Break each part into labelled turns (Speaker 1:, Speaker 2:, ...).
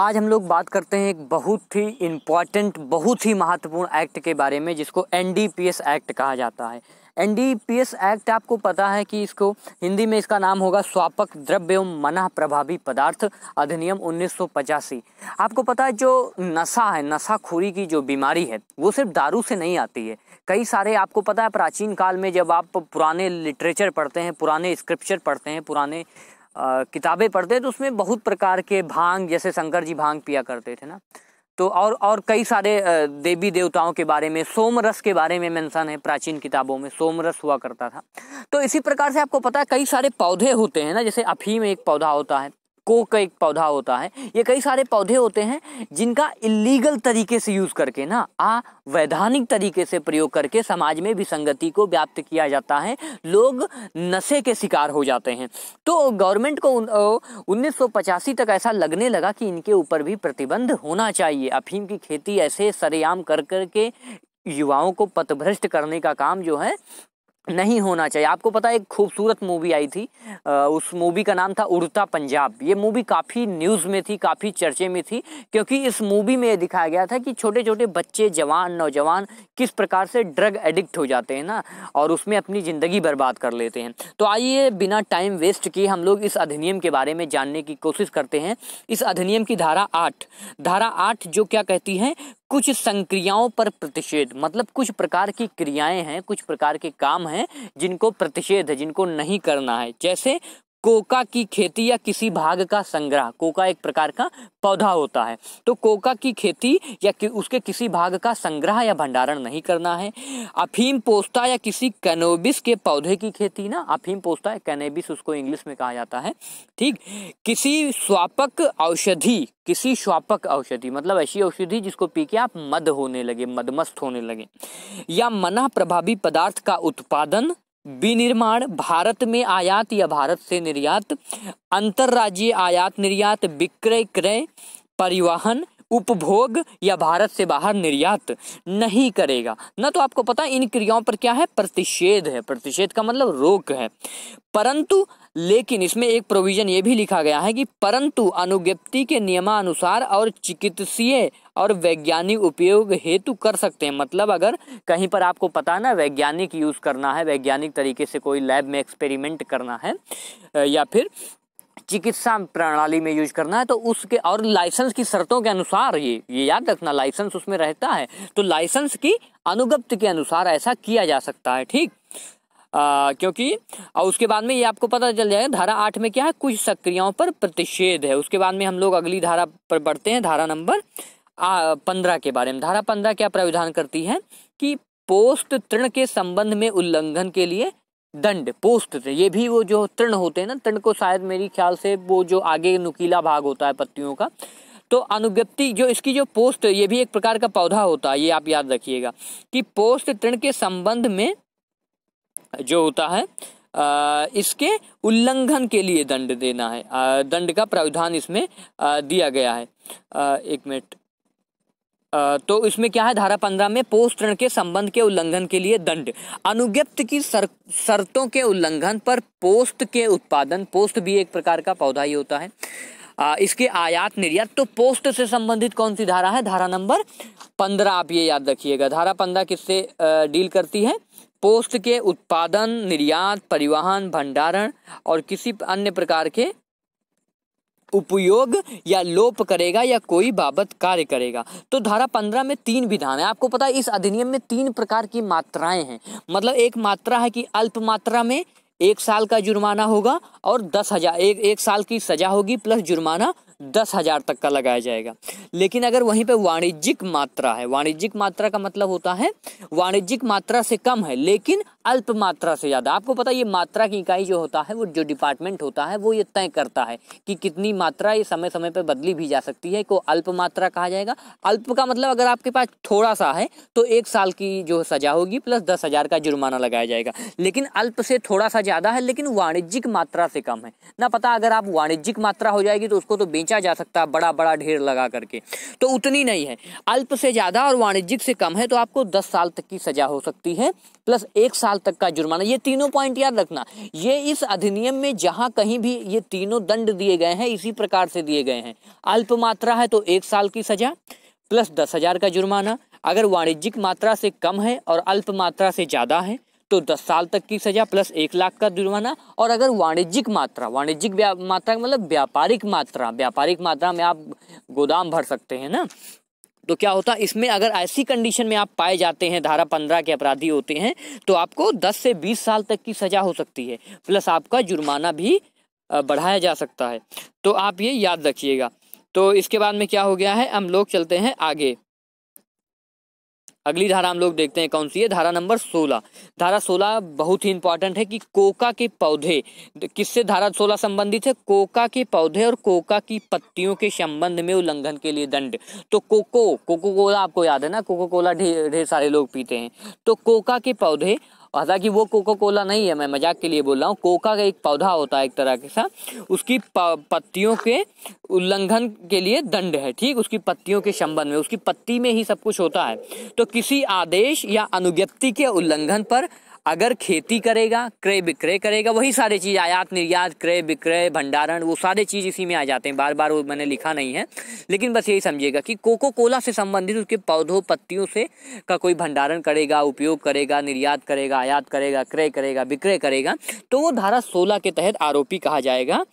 Speaker 1: आज हम लोग बात करते हैं एक बहुत ही इम्पॉर्टेंट बहुत ही महत्वपूर्ण एक्ट के बारे में जिसको एन एक्ट कहा जाता है एन एक्ट आपको पता है कि इसको हिंदी में इसका नाम होगा स्वापक द्रव्य एवं मना प्रभावी पदार्थ अधिनियम उन्नीस आपको पता है जो नशा है नशाखोरी की जो बीमारी है वो सिर्फ दारू से नहीं आती है कई सारे आपको पता है प्राचीन काल में जब आप पुराने लिटरेचर पढ़ते हैं पुराने स्क्रिप्चर पढ़ते हैं पुराने किताबें पढ़ते हैं तो उसमें बहुत प्रकार के भांग जैसे शंकर जी भांग पिया करते थे ना तो और और कई सारे देवी देवताओं के बारे में सोमरस के बारे में मेंशन है प्राचीन किताबों में सोमरस हुआ करता था तो इसी प्रकार से आपको पता है कई सारे पौधे होते हैं ना जैसे अफीम एक पौधा होता है कोक का एक पौधा होता है ये कई सारे पौधे होते हैं जिनका इलीगल तरीके से यूज़ करके ना आ वैधानिक तरीके से प्रयोग करके समाज में विसंगति को व्याप्त किया जाता है लोग नशे के शिकार हो जाते हैं तो गवर्नमेंट को उन्नीस तक ऐसा लगने लगा कि इनके ऊपर भी प्रतिबंध होना चाहिए अफीम की खेती ऐसे सरेआम कर करके युवाओं को पथभ्रष्ट करने का काम जो है नहीं होना चाहिए आपको पता है एक खूबसूरत मूवी आई थी आ, उस मूवी का नाम था उड़ता पंजाब ये मूवी काफ़ी न्यूज़ में थी काफ़ी चर्चे में थी क्योंकि इस मूवी में दिखाया गया था कि छोटे छोटे बच्चे जवान नौजवान किस प्रकार से ड्रग एडिक्ट हो जाते हैं ना और उसमें अपनी ज़िंदगी बर्बाद कर लेते हैं तो आइए बिना टाइम वेस्ट किए हम लोग इस अधिनियम के बारे में जानने की कोशिश करते हैं इस अधिनियम की धारा आठ धारा आठ जो क्या कहती है कुछ संक्रियाओं पर प्रतिषेध मतलब कुछ प्रकार की क्रियाएं हैं कुछ प्रकार के काम हैं जिनको प्रतिषेध है जिनको नहीं करना है जैसे कोका की खेती या किसी भाग का संग्रह कोका एक प्रकार का पौधा होता है तो कोका की खेती या कि उसके किसी भाग का संग्रह या भंडारण नहीं करना है अफीम पोस्ता या किसी कैनोबिस के पौधे की खेती ना अफीम पोस्ता या कैनेबिस उसको इंग्लिश में कहा जाता है ठीक किसी स्वापक औषधि किसी स्वापक औषधि मतलब ऐसी औषधि जिसको पी के आप मद होने लगे मदमस्त होने लगे या मना प्रभावी पदार्थ का उत्पादन हम्म। विनिर्माण भारत में आयात या भारत से निर्यात अंतर्राज्यीय आयात निर्यात विक्रय क्रय परिवहन उपभोग या भारत से बाहर निर्यात नहीं करेगा न तो आपको पता इन क्रियाओं पर क्या है प्रतिषेध है प्रतिषेध का मतलब रोक है परंतु लेकिन इसमें एक प्रोविजन ये भी लिखा गया है कि परंतु अनुज्ञप्ति के नियमानुसार और चिकित्सीय और वैज्ञानिक उपयोग हेतु कर सकते हैं मतलब अगर कहीं पर आपको पता ना वैज्ञानिक यूज़ करना है वैज्ञानिक तरीके से कोई लैब में एक्सपेरिमेंट करना है या फिर चिकित्सा प्रणाली में यूज करना है तो उसके और लाइसेंस की शर्तों के अनुसार ये ये याद रखना लाइसेंस उसमें रहता है तो लाइसेंस की अनुगप्त के अनुसार ऐसा किया जा सकता है ठीक आ, क्योंकि और उसके बाद में ये आपको पता चल जाएगा धारा आठ में क्या है कुछ सक्रियाओं पर प्रतिषेध है उसके बाद में हम लोग अगली धारा पर बढ़ते हैं धारा नंबर पंद्रह के बारे में धारा पंद्रह क्या प्राविधान करती है कि पोस्ट तृण के संबंध में उल्लंघन के लिए दंड पोस्ट ये भी वो जो तृण होते हैं ना तृण को शायद मेरी ख्याल से वो जो आगे नुकीला भाग होता है पत्तियों का तो अनुगप्ति जो इसकी जो पोस्ट ये भी एक प्रकार का पौधा होता है ये आप याद रखिएगा कि पोस्ट तृण के संबंध में जो होता है इसके उल्लंघन के लिए दंड देना है दंड का प्रावधान इसमें दिया गया है एक मिनट तो इसमें क्या है धारा पंद्रह में पोस्ट ऋण के संबंध के उल्लंघन के लिए दंड अनुज्ञप्त की सर, शर्तों के उल्लंघन पर पोस्ट के उत्पादन पोस्ट भी एक प्रकार का पौधा ही होता है आ, इसके आयात निर्यात तो पोस्ट से संबंधित कौन सी धारा है धारा नंबर पंद्रह आप ये याद रखिएगा धारा पंद्रह किससे डील करती है पोस्ट के उत्पादन निर्यात परिवहन भंडारण और किसी अन्य प्रकार के उपयोग या लोप करेगा या कोई बाबत कार्य करेगा तो धारा पंद्रह में तीन विधान है आपको पता है इस अधिनियम में तीन प्रकार की मात्राएं हैं मतलब एक मात्रा है कि अल्प मात्रा में एक साल का जुर्माना होगा और दस हजार एक एक साल की सजा होगी प्लस जुर्माना दस हजार तक का लगाया जाएगा लेकिन अगर वहीं पे वाणिज्यिक मात्रा है वाणिज्यिक मात्रा का मतलब होता है वाणिज्यिक मात्रा से कम है लेकिन अल्प मात्रा से ज़्यादा आपको पता है ये मात्रा की इकाई जो होता है वो जो डिपार्टमेंट होता है वो ये तय करता है कि कितनी मात्रा ये समय समय पर बदली भी जा सकती है को अल्प मात्रा कहा जाएगा अल्प का मतलब अगर आपके पास थोड़ा सा है तो एक साल की जो सजा होगी प्लस दस हज़ार का जुर्माना लगाया जाएगा लेकिन अल्प से थोड़ा सा ज़्यादा है लेकिन वाणिज्यिक मात्रा से कम है ना पता अगर आप वाणिज्यिक मात्रा हो जाएगी तो उसको तो बेचा जा सकता है बड़ा बड़ा ढेर लगा करके तो उतनी नहीं है अल्प से ज़्यादा और वाणिज्यिक से कम है तो आपको दस साल तक की सजा हो सकती है प्लस एक साल साल तक का जुर्माना ये तीनों पॉइंट याद रखना ये इस अधिनियम में जहां कहीं भी ये तीनों दंड दिए गए हैं इसी प्रकार से दिए गए हैं अल्प मात्रा है तो एक साल की सजा प्लस दस हजार का जुर्माना अगर वाणिज्यिक मात्रा से कम है और अल्प मात्रा से ज़्यादा है तो दस साल तक की सजा प्लस एक लाख का जुर्माना और अगर वाणिज्यिक मात्रा वाणिज्यिक मात्रा मतलब व्यापारिक मात्रा व्यापारिक मात्रा में आप गोदाम भर सकते हैं ना तो क्या होता इसमें अगर ऐसी कंडीशन में आप पाए जाते हैं धारा पंद्रह के अपराधी होते हैं तो आपको दस से बीस साल तक की सज़ा हो सकती है प्लस आपका जुर्माना भी बढ़ाया जा सकता है तो आप ये याद रखिएगा तो इसके बाद में क्या हो गया है हम लोग चलते हैं आगे अगली धारा हम लोग देखते हैं कौन सी है धारा नंबर सोलह धारा सोलह बहुत ही इंपॉर्टेंट है कि कोका के पौधे किससे धारा सोलह संबंधित है कोका के पौधे और कोका की पत्तियों के संबंध में उल्लंघन के लिए दंड तो कोको कोको कोला आपको याद है ना कोको कोला ढेर ढेर सारे लोग पीते हैं तो कोका के पौधे हालांकि वो कोका कोला नहीं है मैं मजाक के लिए बोल रहा हूँ कोका का एक पौधा होता है एक तरह के सा उसकी पत्तियों के उल्लंघन के लिए दंड है ठीक उसकी पत्तियों के संबंध में उसकी पत्ती में ही सब कुछ होता है तो किसी आदेश या अनुज्ञप्ति के उल्लंघन पर अगर खेती करेगा क्रय विक्रय करेगा वही सारे चीज़ आयात निर्यात क्रय विक्रय भंडारण वो सारे चीज़ इसी में आ जाते हैं बार बार वो मैंने लिखा नहीं है लेकिन बस यही समझिएगा कि कोको कोला से संबंधित उसके पौधों पत्तियों से का कोई भंडारण करेगा उपयोग करेगा निर्यात करेगा आयात करेगा क्रय करेगा विक्रय करेगा तो वो धारा सोलह के तहत आरोपी कहा जाएगा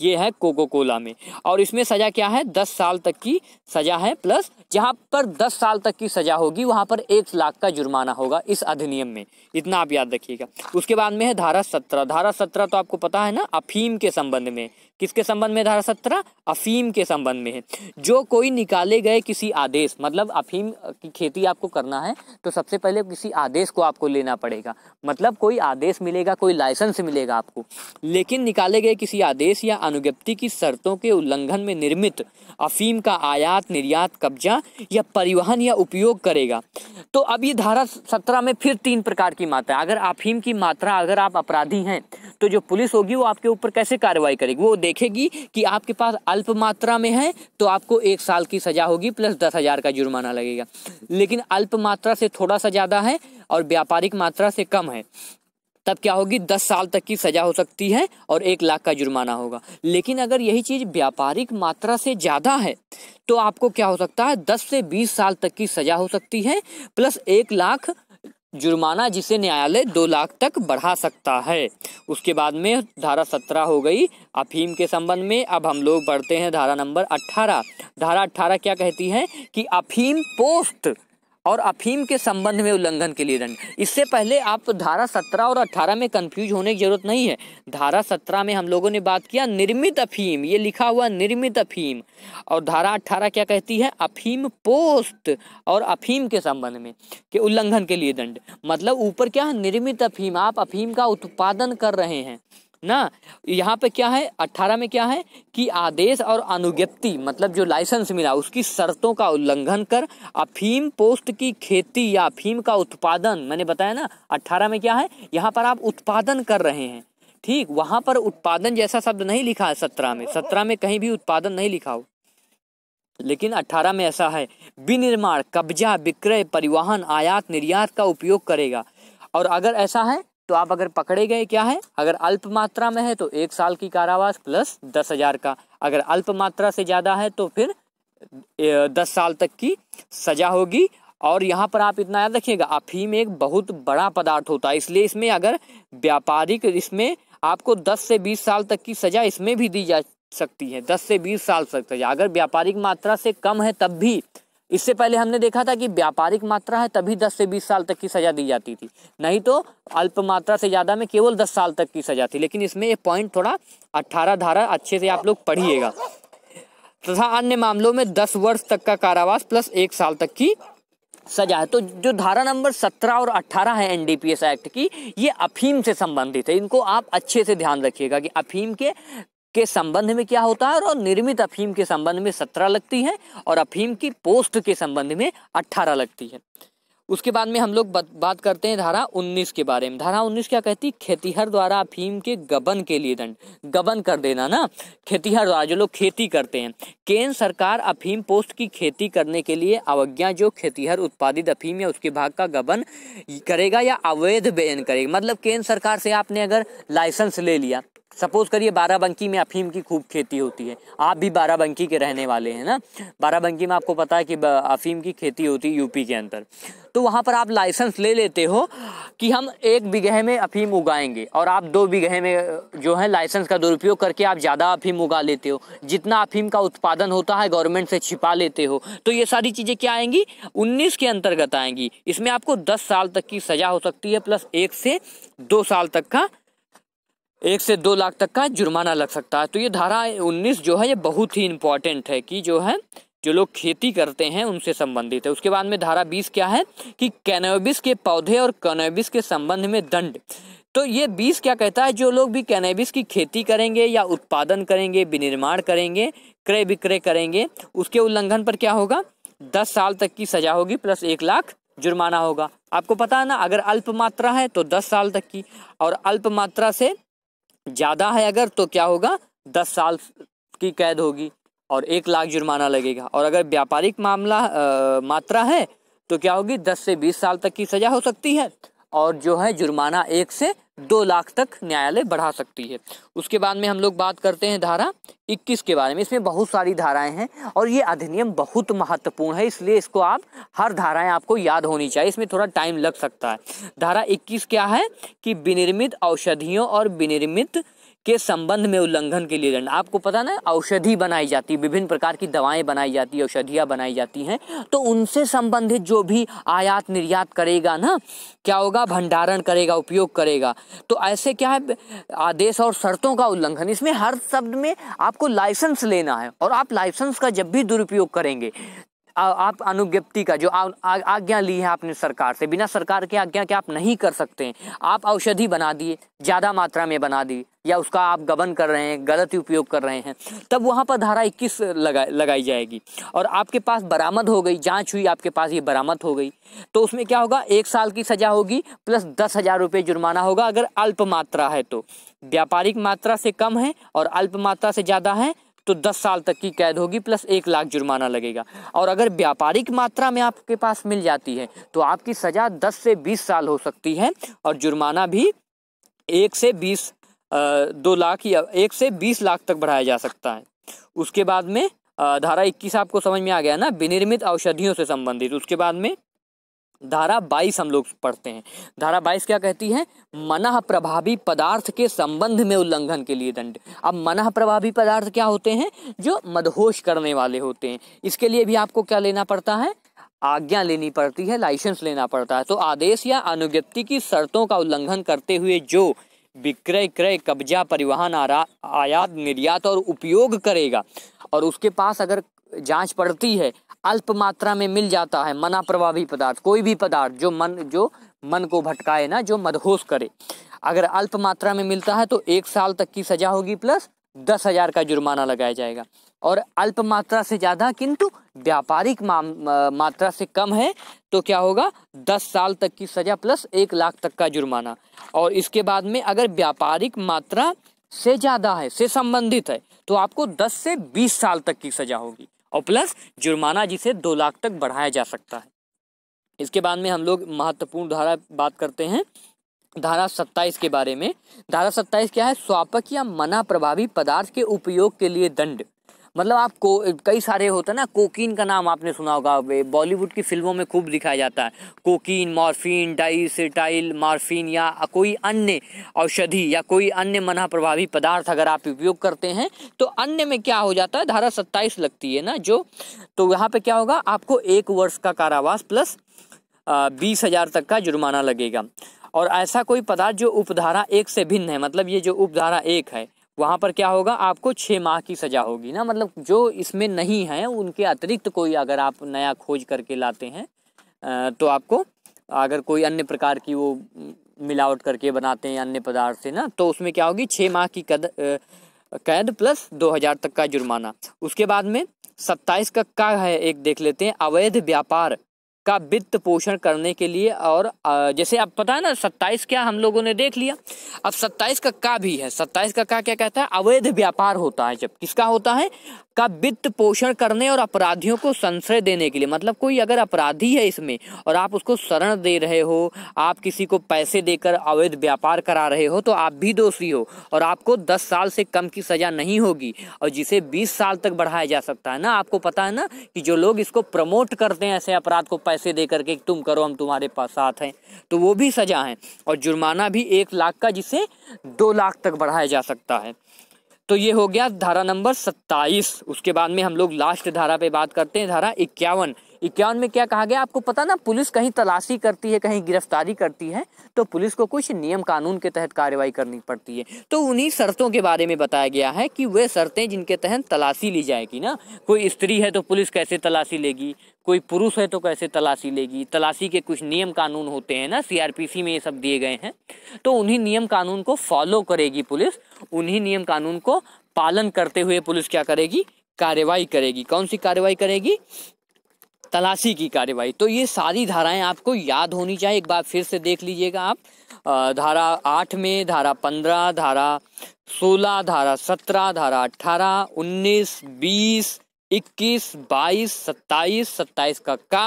Speaker 1: ये है कोको कोला में और इसमें सज़ा क्या है दस साल तक की सज़ा है प्लस जहाँ पर दस साल तक की सज़ा होगी वहां पर एक लाख का जुर्माना होगा इस अधिनियम में इतना आप याद रखिएगा उसके बाद में है धारा सत्रह धारा सत्रह तो आपको पता है ना अफीम के संबंध में किसके संबंध में धारा सत्रह अफीम के संबंध में है जो कोई निकाले गए किसी आदेश मतलब अफीम की खेती आपको करना है तो सबसे पहले किसी आदेश को आपको लेना पड़ेगा मतलब कोई आदेश मिलेगा कोई लाइसेंस मिलेगा आपको लेकिन निकाले गए किसी आदेश या अनुज्ञप्ति की शर्तों के उल्लंघन में निर्मित अफीम का आयात निर्यात कब्जा या परिवहन या उपयोग करेगा तो अब ये धारा सत्रह में फिर तीन प्रकार की मात्रा अगर अफीम की मात्रा अगर आप अपराधी हैं तो जो पुलिस होगी वो आपके ऊपर कैसे कार्रवाई करेगी वो देखेगी कि आपके पास अल्प मात्रा में है तो आपको एक साल की सज़ा होगी प्लस दस हज़ार का जुर्माना लगेगा लेकिन अल्प मात्रा से थोड़ा सा ज़्यादा है और व्यापारिक मात्रा से कम है तब क्या होगी दस साल तक की सज़ा हो सकती है और एक लाख का जुर्माना होगा लेकिन अगर यही चीज़ व्यापारिक मात्रा से ज़्यादा है तो आपको क्या हो सकता है दस से बीस साल तक की सज़ा हो सकती है प्लस एक लाख जुर्माना जिसे न्यायालय दो लाख तक बढ़ा सकता है उसके बाद में धारा सत्रह हो गई अफीम के संबंध में अब हम लोग बढ़ते हैं धारा नंबर अट्ठारह धारा अट्ठारह क्या कहती है कि अफीम पोस्ट और अफीम के संबंध में उल्लंघन के लिए दंड इससे पहले आप धारा सत्रह और अट्ठारह में कंफ्यूज होने की जरूरत नहीं है धारा सत्रह में हम लोगों ने बात किया निर्मित अफीम ये लिखा हुआ निर्मित अफीम और धारा अठारह क्या कहती है अफीम पोस्ट और अफीम के संबंध में के उल्लंघन के लिए दंड मतलब ऊपर क्या निर्मित अफीम आप अफीम का उत्पादन कर रहे हैं ना यहाँ पे क्या है अट्ठारह में क्या है कि आदेश और अनुज्ञप्ति मतलब जो लाइसेंस मिला उसकी शर्तों का उल्लंघन कर अफीम पोस्ट की खेती या अफीम का उत्पादन मैंने बताया ना अट्ठारह में क्या है यहाँ पर आप उत्पादन कर रहे हैं ठीक वहाँ पर उत्पादन जैसा शब्द नहीं लिखा है सत्रह में सत्रह में कहीं भी उत्पादन नहीं लिखा हो लेकिन 18 में ऐसा है विनिर्माण कब्जा विक्रय परिवहन आयात निर्यात का उपयोग करेगा और अगर ऐसा है तो आप अगर पकड़े गए क्या है अगर अल्प मात्रा में है तो एक साल की कारावास प्लस दस हजार का अगर अल्प मात्रा से ज़्यादा है तो फिर दस साल तक की सजा होगी और यहाँ पर आप इतना याद रखिएगा अफीम एक बहुत बड़ा पदार्थ होता है इसलिए इसमें अगर व्यापारिक इसमें आपको दस से बीस साल तक की सज़ा इसमें भी दी जा सकती है दस से बीस साल तक सजा अगर व्यापारिक मात्रा से कम है तब भी इससे पहले हमने देखा था कि व्यापारिक मात्रा है तभी 10 से 20 साल तक की सज़ा दी जाती थी नहीं तो अल्प मात्रा से ज़्यादा में केवल 10 साल तक की सज़ा थी लेकिन इसमें ये पॉइंट थोड़ा 18 धारा अच्छे से आप लोग पढ़िएगा तथा अन्य मामलों में 10 वर्ष तक का कारावास प्लस एक साल तक की सजा है तो जो धारा नंबर सत्रह और अट्ठारह है एनडीपीएस एक्ट की ये अफीम से संबंधित है इनको आप अच्छे से ध्यान रखिएगा कि अफीम के के संबंध में क्या होता है और निर्मित अफीम के संबंध में सत्रह लगती है और अफीम की पोस्ट के संबंध में अट्ठारह लगती है उसके बाद में हम लोग बात करते हैं धारा 19 के बारे में धारा 19 क्या कहती है खेतीहर द्वारा अफीम के गबन के लिए दंड गबन कर देना ना खेतीहर द्वारा जो लोग खेती करते हैं केंद्र सरकार अफीम पोस्ट की खेती करने के लिए अवज्ञा जो खेतीहर उत्पादित अफीम या उसके भाग का गबन करेगा या अवैध बेन करेगा मतलब केंद्र सरकार से आपने अगर लाइसेंस ले लिया सपोज करिए बाराबंकी में अफीम की खूब खेती होती है आप भी बाराबंकी के रहने वाले हैं ना बाराबंकी में आपको पता है कि अफीम की खेती होती है यूपी के अंदर तो वहाँ पर आप लाइसेंस ले लेते हो कि हम एक बीघे में अफीम उगाएंगे और आप दो बीघे में जो है लाइसेंस का दुरुपयोग करके आप ज़्यादा अफीम उगा लेते हो जितना अफीम का उत्पादन होता है गवर्नमेंट से छिपा लेते हो तो ये सारी चीज़ें क्या आएंगी उन्नीस के अंतर्गत आएंगी इसमें आपको दस साल तक की सज़ा हो सकती है प्लस एक से दो साल तक का एक से दो लाख तक का जुर्माना लग सकता है तो ये धारा उन्नीस जो है ये बहुत ही इम्पॉर्टेंट है कि जो है जो लोग खेती करते हैं उनसे संबंधित है उसके बाद में धारा बीस क्या है कि कैनोबिस के पौधे और कैनोबिस के संबंध में दंड तो ये बीस क्या कहता है जो लोग भी कैनेबिस की खेती करेंगे या उत्पादन करेंगे विनिर्माण करेंगे क्रय विक्रय करेंगे उसके उल्लंघन पर क्या होगा दस साल तक की सजा होगी प्लस एक लाख जुर्माना होगा आपको पता है ना अगर अल्प मात्रा है तो दस साल तक की और अल्प मात्रा से ज़्यादा है अगर तो क्या होगा दस साल की कैद होगी और एक लाख जुर्माना लगेगा और अगर व्यापारिक मामला आ, मात्रा है तो क्या होगी दस से बीस साल तक की सज़ा हो सकती है और जो है जुर्माना एक से दो लाख तक न्यायालय बढ़ा सकती है उसके बाद में हम लोग बात करते हैं धारा 21 के बारे में इसमें बहुत सारी धाराएं हैं और ये अधिनियम बहुत महत्वपूर्ण है इसलिए इसको आप हर धाराएं आपको याद होनी चाहिए इसमें थोड़ा टाइम लग सकता है धारा 21 क्या है कि विनिर्मित औषधियों और विनिर्मित के संबंध में उल्लंघन के लिए दंड आपको पता ना औषधि बनाई जाती है विभिन्न प्रकार की दवाएं बनाई जाती है औषधियाँ बनाई जाती हैं तो उनसे संबंधित जो भी आयात निर्यात करेगा ना क्या होगा भंडारण करेगा उपयोग करेगा तो ऐसे क्या है आदेश और शर्तों का उल्लंघन इसमें हर शब्द में आपको लाइसेंस लेना है और आप लाइसेंस का जब भी दुरुपयोग करेंगे आप अनुज्ञप्ति का जो आज्ञा ली है आपने सरकार से बिना सरकार के आज्ञा के आप नहीं कर सकते हैं आप औषधि बना दिए ज़्यादा मात्रा में बना दिए या उसका आप गबन कर रहे हैं गलत उपयोग कर रहे हैं तब वहाँ पर धारा 21 लगा लगाई जाएगी और आपके पास बरामद हो गई जांच हुई आपके पास ये बरामद हो गई तो उसमें क्या होगा एक साल की सज़ा होगी प्लस दस हज़ार रुपये जुर्माना होगा अगर अल्प मात्रा है तो व्यापारिक मात्रा से कम है और अल्प मात्रा से ज़्यादा है तो 10 साल तक की कैद होगी प्लस एक लाख जुर्माना लगेगा और अगर व्यापारिक मात्रा में आपके पास मिल जाती है तो आपकी सज़ा 10 से 20 साल हो सकती है और जुर्माना भी एक से बीस दो लाख या एक से बीस लाख तक बढ़ाया जा सकता है उसके बाद में धारा इक्कीस आपको समझ में आ गया ना विनिर्मित औषधियों से संबंधित उसके बाद में धारा बाईस हम लोग पढ़ते हैं धारा बाईस क्या कहती है मन प्रभावी पदार्थ के संबंध में उल्लंघन के लिए दंड अब मनः प्रभावी पदार्थ क्या होते हैं जो मदहोश करने वाले होते हैं इसके लिए भी आपको क्या लेना पड़ता है आज्ञा लेनी पड़ती है लाइसेंस लेना पड़ता है तो आदेश या अनुज्ञप्ति की शर्तों का उल्लंघन करते हुए जो विक्रय क्रय कब्जा परिवहन आयात निर्यात और उपयोग करेगा और उसके पास अगर जांच पड़ती है अल्प मात्रा में मिल जाता है मना प्रभावी पदार्थ कोई भी पदार्थ जो मन जो मन को भटकाए ना जो मदहोश करे अगर अल्प मात्रा में मिलता है तो एक साल तक की सजा होगी प्लस दस हजार का जुर्माना लगाया जाएगा और अल्प मात्रा से ज़्यादा किंतु व्यापारिक मात्रा से कम है तो क्या होगा दस साल तक की सज़ा प्लस एक लाख तक का जुर्माना और इसके बाद में अगर व्यापारिक मात्रा से ज़्यादा है से संबंधित है तो आपको दस से बीस साल तक की सज़ा होगी और प्लस जुर्माना जिसे दो लाख तक बढ़ाया जा सकता है इसके बाद में हम लोग महत्वपूर्ण धारा बात करते हैं धारा सत्ताईस के बारे में धारा सत्ताईस क्या है स्वापक या मना प्रभावी पदार्थ के उपयोग के लिए दंड मतलब आप को कई सारे होते हैं ना कोकीन का नाम आपने सुना होगा बॉलीवुड की फिल्मों में खूब दिखाया जाता है कोकीन मॉर्फिन डाइसिटाइल मॉर्फिन या कोई अन्य औषधि या कोई अन्य मना प्रभावी पदार्थ अगर आप उपयोग करते हैं तो अन्य में क्या हो जाता है धारा सत्ताईस लगती है ना जो तो यहाँ पर क्या होगा आपको एक वर्ष का कारावास प्लस बीस हजार तक का जुर्माना लगेगा और ऐसा कोई पदार्थ जो उपधारा एक से भिन्न है मतलब ये जो उपधारा एक है वहाँ पर क्या होगा आपको छः माह की सज़ा होगी ना मतलब जो इसमें नहीं है उनके अतिरिक्त कोई अगर आप नया खोज करके लाते हैं तो आपको अगर कोई अन्य प्रकार की वो मिलावट करके बनाते हैं अन्य पदार्थ से ना तो उसमें क्या होगी छः माह की कद कैद प्लस दो हज़ार तक का जुर्माना उसके बाद में सत्ताईस का का है एक देख लेते हैं अवैध व्यापार का वित्त पोषण करने के लिए और जैसे आप पता है ना सत्ताईस क्या हम लोगों ने देख लिया अब सत्ताईस का का भी है सत्ताईस का का क्या कहता है अवैध व्यापार होता है जब किसका होता है का वित्त पोषण करने और अपराधियों को संशय देने के लिए मतलब कोई अगर अपराधी है इसमें और आप उसको शरण दे रहे हो आप किसी को पैसे देकर अवैध व्यापार करा रहे हो तो आप भी दोषी हो और आपको 10 साल से कम की सज़ा नहीं होगी और जिसे 20 साल तक बढ़ाया जा सकता है ना आपको पता है ना कि जो लोग इसको प्रमोट करते हैं ऐसे अपराध को पैसे दे करके तुम करो हम तुम्हारे पास साथ हैं तो वो भी सज़ा है और जुर्माना भी एक लाख का जिसे दो लाख तक बढ़ाया जा सकता है तो ये हो गया धारा नंबर सत्ताईस उसके बाद में हम लोग लास्ट धारा पे बात करते हैं धारा इक्यावन इक्यावन में क्या कहा गया आपको पता ना पुलिस कहीं तलाशी करती है कहीं गिरफ्तारी करती है तो पुलिस को कुछ नियम कानून के तहत कार्रवाई करनी पड़ती है तो उन्हीं शर्तों के बारे में बताया गया है कि वे शर्तें जिनके तहत तलाशी ली जाएगी ना कोई स्त्री है तो पुलिस कैसे तलाशी लेगी कोई पुरुष है तो कैसे तलाशी लेगी तलाशी के कुछ नियम कानून होते हैं ना सीआरपीसी में ये सब दिए गए हैं तो उन्हीं नियम कानून को फॉलो करेगी पुलिस उन्हीं नियम कानून को पालन करते हुए पुलिस क्या करेगी कार्रवाई करेगी कौन सी कार्रवाई करेगी तलाशी की कार्रवाई तो ये सारी धाराएं आपको याद होनी चाहिए एक बार फिर से देख लीजिएगा आप धारा आठ में धारा पंद्रह धारा सोलह धारा सत्रह धारा अट्ठारह उन्नीस बीस इक्कीस बाईस सत्ताईस सत्ताईस का का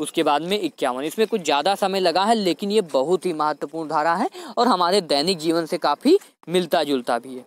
Speaker 1: उसके बाद में इक्यावन इसमें कुछ ज़्यादा समय लगा है लेकिन ये बहुत ही महत्वपूर्ण धारा है और हमारे दैनिक जीवन से काफ़ी मिलता जुलता भी है